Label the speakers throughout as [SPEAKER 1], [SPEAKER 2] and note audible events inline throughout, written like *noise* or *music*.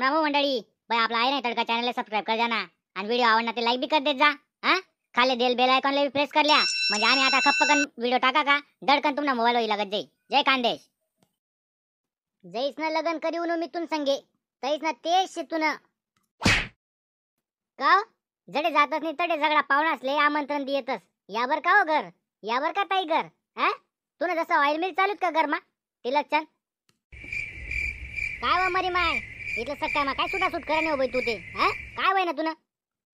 [SPEAKER 1] राम राम हो मंडळी भाई आपला आहे नाही तडका चॅनलला सबस्क्राईब कर जाना आणि व्हिडिओ आवडला ते लाईक बी कर देत जा हा खाली देल बेल आयकॉनला बी प्रेस करल्या म्हणजे आणि आता खप्पकन व्हिडिओ टाका का दडकन तुमना मोबाईल होईल लागत जय जय कांदेश जैस ना करी करीव मी तुन संगे तैस ना से शेतून का हो? जडे जातच नाही तडे झगडा असले आमंत्रण देतस यावर का हो घर यावर का ताई घर हा तुला जसं ऑइल मिल चालूत का मा तिलक चल काय व हो मरी माय इथलं काय सुटा सुट करा नाही हो बाई तू ते हा काय वय ना तुला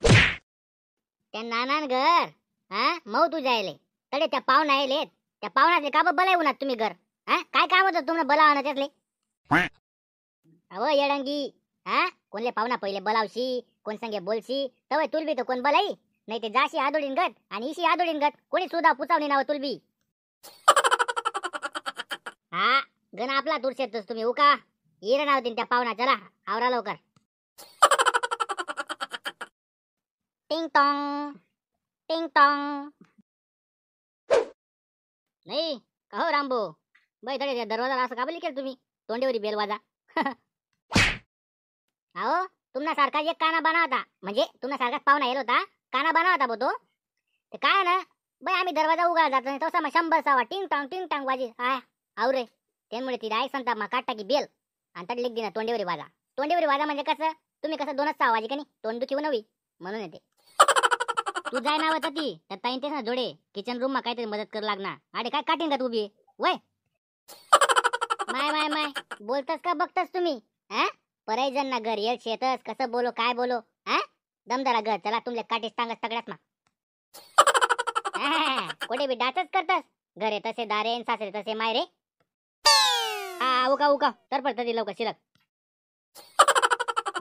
[SPEAKER 1] त्या नानान घर हा मऊ तुझ्या आले तडे त्या पाहुणा आले त्या पाहुणाचे का बलाय उनात तुम्ही घर हा काय काम होतं तुम्हाला बलावणं त्यातले अव येडंगी हा कोणले पाहुणा पहिले बलावशी कोण संगे बोलशी तवय तुलबी तर कोण बलाई नाही ते जाशी आदोडीन गत आणि इशी आदोडीन गत कोणी सुद्धा पुचावणी नाव तुलबी *laughs* हा गण आपला तुरशेतच तुम्ही उका हिरं नाव देईन त्या पाहुणा चला आवरा लवकर *laughs* टिंग टोंग टिंग टॉंग नाही का हो रामबो बाई धडे दरवाजाला असं काबली केलं तुम्ही तोंडेवरी बेल वाजा *laughs* अहो तुम्हाला सारखा एक काना बना होता म्हणजे तुम्हाला सारखाच पाहुणा येलो होता काना बना होता बो तो ते काय ना बाई आम्ही दरवाजा उघडा जातो नाही तसा मग शंभर सावा टिंग टांग टिंग टांग वाजी आय आवरे त्यामुळे ती राय संता मग काटा की बेल आता लेख देणार तोंडेवरी वाजा तोंडेवरी वाजा म्हणजे कसं तुम्ही कसं दोनच सहा वाजे का नाही होऊ नवी म्हणून येते तू जाय नाव होता ती तर ताईन तेच ना जोडे किचन रूम मा काहीतरी मदत करू लागणार अरे काय काटीन का तू उभी वय माय माय माय बोलतास का बघतास तुम्ही हा पराई ना घर येल शेतस कसं बोलो काय बोलो हा दमदारा घर चला तुमले काटे सांगत तगड्यात ना कुठे बी डाचच करतस घर तसे दारे सासरे तसे रे आ उका उका तर पडता ती लवकर शिलक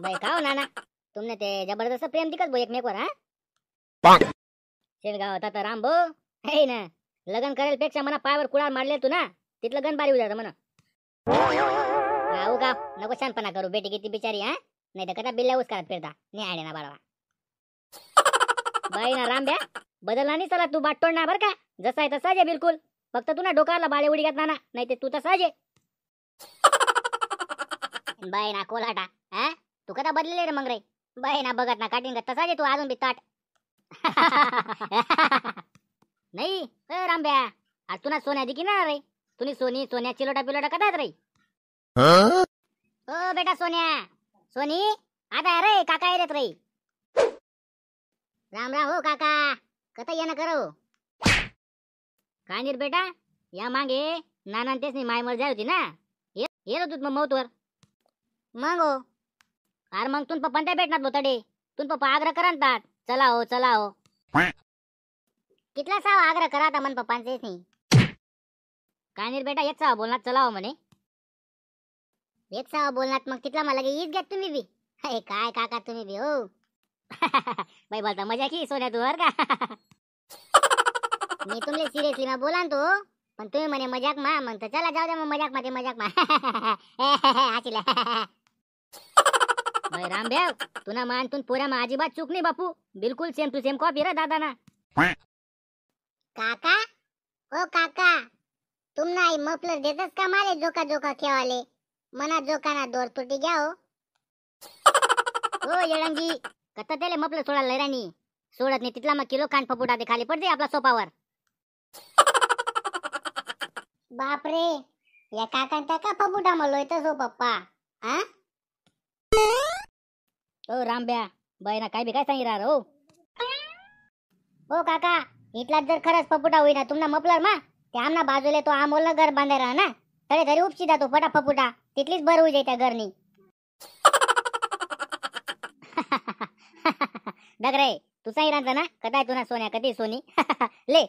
[SPEAKER 1] भाई का हो, नाना तुमने ते जबरदस्त प्रेम दिखत भाऊ एकमेकवर हा शेलगाव होता तर राम भाऊ हे ना लग्न करेल पेक्षा म्हणा पायावर कुळार मारले तू ना तिथलं गण बारी उजाडतं म्हणा नको शानपणा करू बेटी किती बिचारी हा नाही तर कदा बिल्ल्या उसकारात फिरता नाही ना बाळा बाई ना राम बदलला नाही चला तू बाट तोडणार बर का जसा आहे तसा जे बिलकुल फक्त तू ना डोकाला बाळे उडी घेत ना नाही ते तू तसा जे बाय ना कोलाटा हा तू कदा बदलले रे मग रे बाय ना बघत ना काटीन का तसा तू अजून बी ताट *laughs* नाही रांब्या आज तुला सोन्या दिकी ना रे तुम्ही सोनी सोन्या चिलोटा पिलोटा कदाच रे हो बेटा सोन्या सोनी आता रे काका येत रे राम राम हो काका कथा येणं करो कांजीर बेटा या मागे नानान तेच नाही मायमळ जाय होती ना ये तू मग मौतवर मग हो अरे मग तुम पप्पा त्या भेटणार भोतडे तुम पप्पा आग्रह करतात चला हो चला हो कितला साव आग्रह करा आता मन पप्पांचेच नाही काय नाही बेटा येत सावा बोलणार चला हो म्हणे येत सावा बोलणार मग तिथला मला ईद घ्या तुम्ही बी अरे काय काका तुम्ही बी हो *laughs* बाई बोलता मजा की सोन्या तू का *laughs* मी तुमले सिरियसली मग बोला तो हो. पण तुम्ही म्हणे मजाक मा म्हणतो चला जाऊ द्या मग मजाक मध्ये मजाक मा *laughs* रामदेव तुला मानतून पुरा मग अजिबात चूक नाही बापू बिलकुल सेम टू सेम कॉपी रे दादा ना काका ओ काका तुमना आई मफलर देतच का माले जोका जोका खेवाले मना जोकाना दोर तुटी घ्या हो ओ येळंगी कता त्याला मफलर सोडा लय राणी सोडत नाही तिथला मग किलो कान फपुटा दे खाली पडते आपला सोपावर बापरे या काकांचा का फपुटा मलोय सो पप्पा हा ओ रामब्या बायना काय बी काय सांगितलं ओ हो काका इथलाच जर खरंच पपुटा होईना तुमना मपलर मा ते आमना बाजूले तो आमोल घर बांधायला ना तरी घरी उपशी जातो फटा फपुटा तिथलीच बरं होई त्या घरनी रे तू राहता ना कदाय तुना सोन्या कधी सोनी *laughs* ले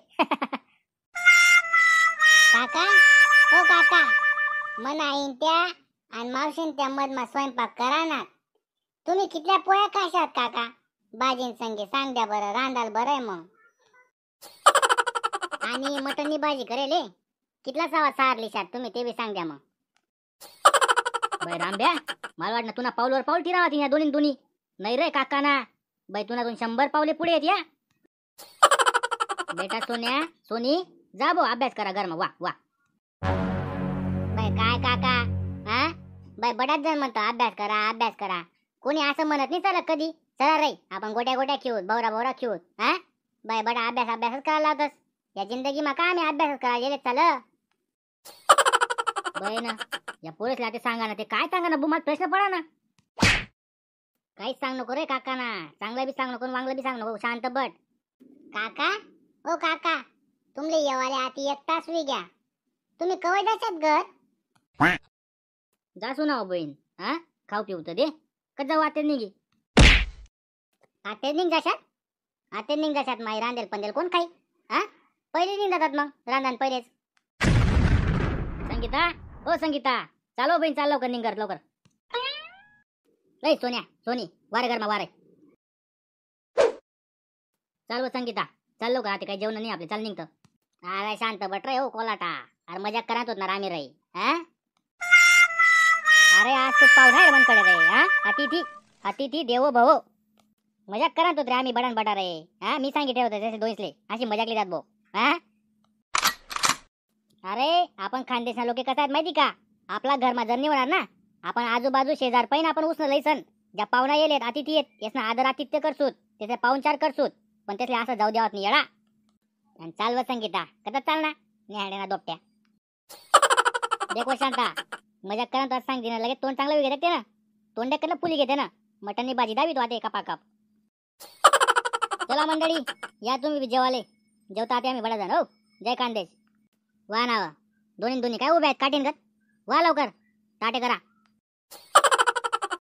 [SPEAKER 1] काका हो काका मन आईन त्या आणि मावशीन त्या मधमा स्वयंपाक करा ना तुम्ही कितल्या पोळ्या खाशात काका बाजीन संगे सांग द्या बरं रांदाल बरंय मग *laughs* आणि मटननी भाजी करेले कितला सावा सारली शात तुम्ही ते बी सांग द्या मग बाई रामभ्या मला वाटणं तुला पाऊलवर पाऊल ठिरावा तिने दोन्ही दोन्ही नाही रे काका ना बाई तुला दोन शंभर पावले पुढे येत या बेटा सोन्या सोनी जा बो अभ्यास करा गरमा वा वा बाई काय काका हा बाई बडाच जण म्हणतो अभ्यास करा अभ्यास करा कोणी असं म्हणत नाही चला कधी चला रे आपण गोट्या गोट्या खेळू बवरा बवरा खेळू हा बाय बडा अभ्यास अभ्यासच करायला लागतस या जिंदगी मा का आम्ही अभ्यासच करायला चाल बाय ना या पोलीसला ते सांगा ना ते काय सांगा ना बुमात प्रश्न पडा ना काहीच सांग नको रे काका ना चांगलं बी सांग नको वांगलं बी सांग नको शांत बट काका ओ काका तुमले येवाले आती एक तास वी घ्या तुम्ही कवय जाच्यात घर *laughs* जासू ना हो बहीण हा खाऊ पिऊ तर दे कधी जाऊ निघे आते निघ जाशात आते निघ माई रांदेल पंदेल कोण खाई हा पहिले निघ जातात मग रांधान पहिलेच संगीता हो संगीता चालो बहीण चाल लवकर निघत लवकर लय सोन्या सोनी वारे गरमा वारे चालव संगीता चाल लवकर आता काही जेवण नाही आपले चाल निघत अरे शांत बट रे हो कोलाटा अरे मजाक करत होत ना रामी राई हा अरे आज तू पावसाळ रे हा अतिथी अतिथी देवो भव मजाक करा तो रे आम्ही बडान बटा रे हा मी सांगितले होते जसे दोनसले अशी मजाकली जात भाऊ हा अरे आपण खानदेशना लोक कसा आहेत माहिती का आपला घर माझं नाही ना आपण आजूबाजू शेजार पैन आपण उसणं लयसन ज्या पाहुणा येलेत अतिथी येत यासना आदर आतिथ्य करसूत त्याचे पाहुणचार करसूत पण त्यातले असं जाऊ द्यावत नाही येडा आणि चालवत संगीता कदा चालना ना दोपट्या देखो शांता मजाक करा तर सांग दिना लगेच तोंड चांगलं घेते ना तोंड करणं फुली घेते ना मटननी भाजी दावी तो आते एका पाकाप चला मंडळी या तुम्ही जेवाले जेवता आता आम्ही बडा हो जय कांदेश वा नावा दोन्ही दोन्ही काय उभे आहेत काटीन गत वा लवकर ताटे करा